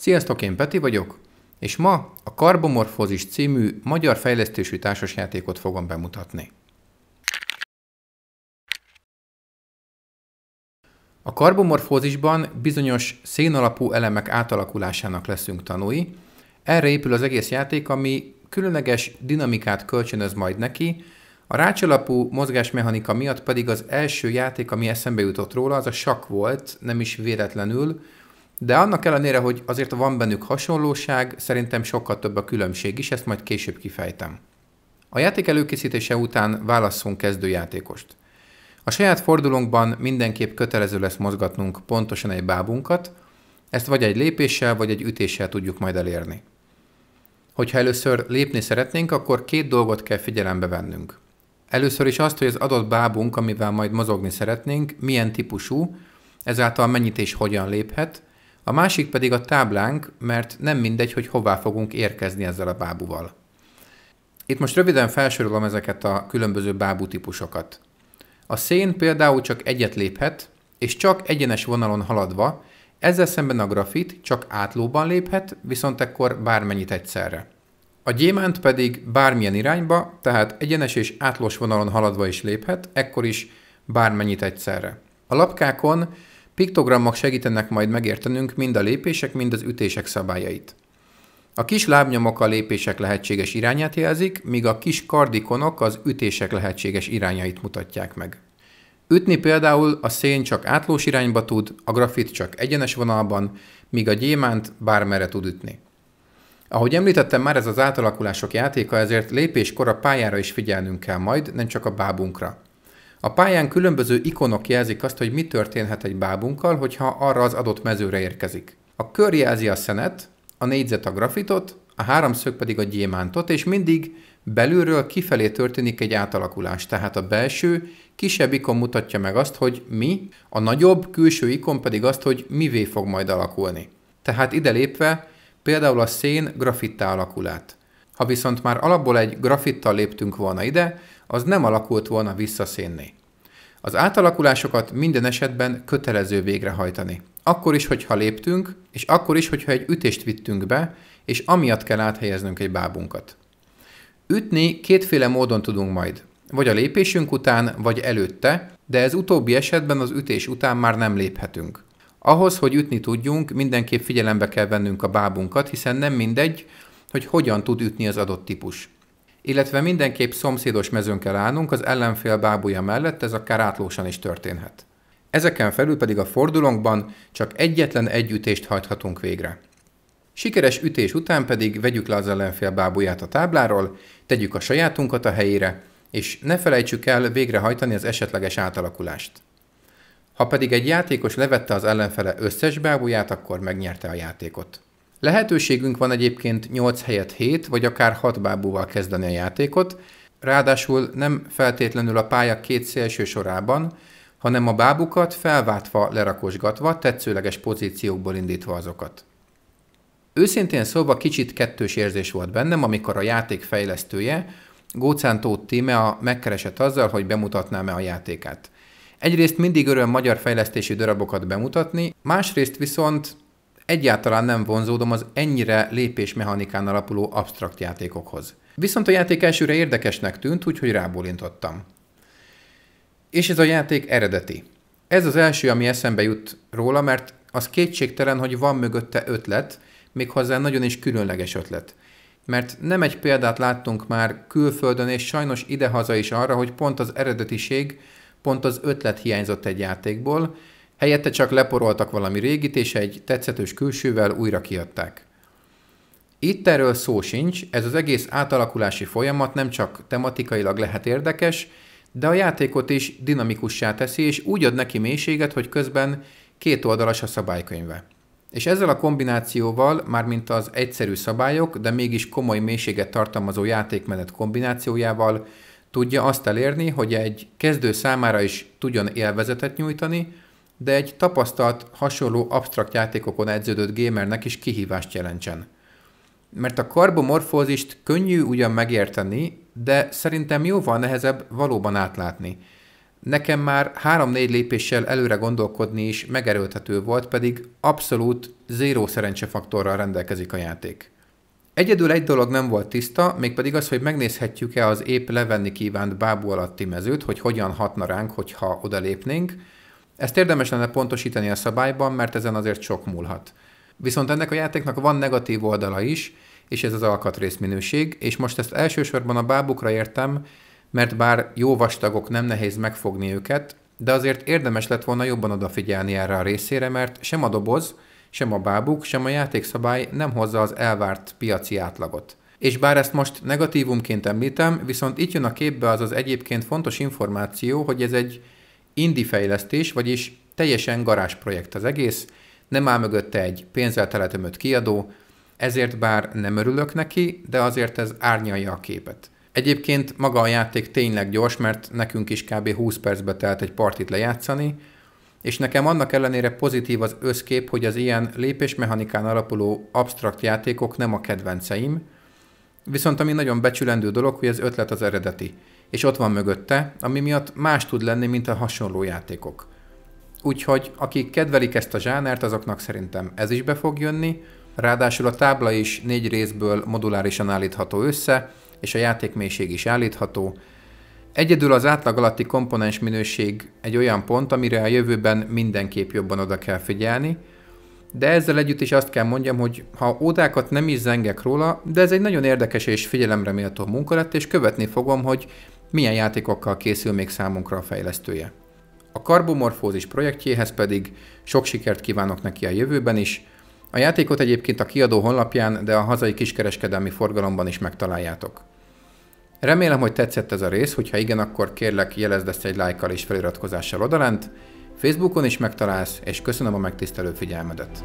Sziasztok, én Peti vagyok, és ma a Karbomorfózis című magyar fejlesztésű társasjátékot fogom bemutatni. A karbomorfózisban bizonyos szénalapú elemek átalakulásának leszünk tanúi, erre épül az egész játék, ami különleges dinamikát kölcsönöz majd neki, a rácsalapú mozgásmechanika miatt pedig az első játék, ami eszembe jutott róla, az a sakk volt, nem is véletlenül, de annak ellenére, hogy azért van bennük hasonlóság, szerintem sokkal több a különbség is, ezt majd később kifejtem. A játék előkészítése után válasszunk kezdőjátékost. A saját fordulónkban mindenképp kötelező lesz mozgatnunk pontosan egy bábunkat, ezt vagy egy lépéssel, vagy egy ütéssel tudjuk majd elérni. Hogyha először lépni szeretnénk, akkor két dolgot kell figyelembe vennünk. Először is azt, hogy az adott bábunk, amivel majd mozogni szeretnénk, milyen típusú, ezáltal mennyit és hogyan léphet, a másik pedig a táblánk, mert nem mindegy, hogy hová fogunk érkezni ezzel a bábúval. Itt most röviden felsorolom ezeket a különböző bábú típusokat. A szén például csak egyet léphet, és csak egyenes vonalon haladva, ezzel szemben a grafit csak átlóban léphet, viszont ekkor bármennyit egyszerre. A gyémánt pedig bármilyen irányba, tehát egyenes és átlós vonalon haladva is léphet, ekkor is bármennyit egyszerre. A lapkákon Piktogramok segítenek majd megértenünk mind a lépések, mind az ütések szabályait. A kis lábnyomok a lépések lehetséges irányát jelzik, míg a kis kardikonok az ütések lehetséges irányait mutatják meg. Ütni például a szén csak átlós irányba tud, a grafit csak egyenes vonalban, míg a gyémánt bármere tud ütni. Ahogy említettem már, ez az átalakulások játéka, ezért lépéskor a pályára is figyelnünk kell majd, nem csak a bábunkra. A pályán különböző ikonok jelzik azt, hogy mi történhet egy bábunkkal, hogyha arra az adott mezőre érkezik. A kör jelzi a szenet, a négyzet a grafitot, a háromszög pedig a gyémántot, és mindig belülről kifelé történik egy átalakulás, tehát a belső kisebb ikon mutatja meg azt, hogy mi, a nagyobb külső ikon pedig azt, hogy mivé fog majd alakulni. Tehát ide lépve például a szén grafittá alakul át. Ha viszont már alapból egy grafittal léptünk volna ide, az nem alakult volna visszaszénné. Az átalakulásokat minden esetben kötelező végrehajtani. Akkor is, hogyha léptünk, és akkor is, hogyha egy ütést vittünk be, és amiatt kell áthelyeznünk egy bábunkat. Ütni kétféle módon tudunk majd. Vagy a lépésünk után, vagy előtte, de ez utóbbi esetben az ütés után már nem léphetünk. Ahhoz, hogy ütni tudjunk, mindenképp figyelembe kell vennünk a bábunkat, hiszen nem mindegy, hogy hogyan tud ütni az adott típus illetve mindenképp szomszédos mezőn kell állnunk az ellenfél bábúja mellett, ez akár átlósan is történhet. Ezeken felül pedig a fordulónkban csak egyetlen egy ütést hajthatunk végre. Sikeres ütés után pedig vegyük le az ellenfél bábuját a tábláról, tegyük a sajátunkat a helyére, és ne felejtsük el végrehajtani az esetleges átalakulást. Ha pedig egy játékos levette az ellenfele összes bábuját, akkor megnyerte a játékot. Lehetőségünk van egyébként 8 helyet 7 vagy akár 6 bábúval kezdeni a játékot, ráadásul nem feltétlenül a pálya két szélső sorában, hanem a bábukat felváltva lerakosgatva, tetszőleges pozíciókból indítva azokat. Őszintén szóval kicsit kettős érzés volt bennem, amikor a játék fejlesztője, Gócán Tóth Tímea megkeresett azzal, hogy bemutatnám-e a játékát. Egyrészt mindig öröm magyar fejlesztési darabokat bemutatni, másrészt viszont egyáltalán nem vonzódom az ennyire lépésmechanikán alapuló abstrakt játékokhoz. Viszont a játék elsőre érdekesnek tűnt, úgyhogy rábólintottam. És ez a játék eredeti. Ez az első, ami eszembe jut róla, mert az kétségtelen, hogy van mögötte ötlet, méghozzá nagyon is különleges ötlet. Mert nem egy példát láttunk már külföldön, és sajnos idehaza is arra, hogy pont az eredetiség, pont az ötlet hiányzott egy játékból, Helyette csak leporoltak valami régit, és egy tetszetős külsővel újra kiadták. Itt erről szó sincs, ez az egész átalakulási folyamat nem csak tematikailag lehet érdekes, de a játékot is dinamikussá teszi, és úgy ad neki mélységet, hogy közben két oldalas a szabálykönyve. És ezzel a kombinációval, mármint az egyszerű szabályok, de mégis komoly mélységet tartalmazó játékmenet kombinációjával tudja azt elérni, hogy egy kezdő számára is tudjon élvezetet nyújtani, de egy tapasztalt, hasonló abstrakt játékokon edződött gamernek is kihívást jelentsen. Mert a karbomorfózist könnyű ugyan megérteni, de szerintem jóval nehezebb valóban átlátni. Nekem már 3-4 lépéssel előre gondolkodni is megerőltető volt, pedig abszolút zéró szerencsefaktorral rendelkezik a játék. Egyedül egy dolog nem volt tiszta, mégpedig az, hogy megnézhetjük-e az épp levenni kívánt bábú alatti mezőt, hogy hogyan hatna ránk, hogyha odalépnénk, lépnénk, ezt érdemes lenne pontosítani a szabályban, mert ezen azért sok múlhat. Viszont ennek a játéknak van negatív oldala is, és ez az alkatrész minőség, és most ezt elsősorban a bábukra értem, mert bár jó vastagok nem nehéz megfogni őket, de azért érdemes lett volna jobban odafigyelni erre a részére, mert sem a doboz, sem a bábuk, sem a játékszabály nem hozza az elvárt piaci átlagot. És bár ezt most negatívumként említem, viszont itt jön a képbe az az egyébként fontos információ, hogy ez egy indi fejlesztés, vagyis teljesen garázs projekt az egész, nem áll mögötte egy pénzzel teletömött kiadó, ezért bár nem örülök neki, de azért ez árnyalja a képet. Egyébként maga a játék tényleg gyors, mert nekünk is kb. 20 percbe telt egy partit lejátszani, és nekem annak ellenére pozitív az összkép, hogy az ilyen lépésmechanikán alapuló abstrakt játékok nem a kedvenceim, viszont ami nagyon becsülendő dolog, hogy az ötlet az eredeti és ott van mögötte, ami miatt más tud lenni, mint a hasonló játékok. Úgyhogy akik kedvelik ezt a zsánert, azoknak szerintem ez is be fog jönni, ráadásul a tábla is négy részből modulárisan állítható össze, és a játékmélység is állítható. Egyedül az átlag alatti komponens minőség egy olyan pont, amire a jövőben mindenképp jobban oda kell figyelni, de ezzel együtt is azt kell mondjam, hogy ha ódákat nem is zengek róla, de ez egy nagyon érdekes és figyelemre méltó munka lett, és követni fogom, hogy milyen játékokkal készül még számunkra a fejlesztője. A Karbomorfózis projektjéhez pedig sok sikert kívánok neki a jövőben is. A játékot egyébként a kiadó honlapján, de a hazai kiskereskedelmi forgalomban is megtaláljátok. Remélem, hogy tetszett ez a rész, hogyha igen, akkor kérlek jelezd ezt egy lájkkal és feliratkozással odalent. Facebookon is megtalálsz, és köszönöm a megtisztelő figyelmedet.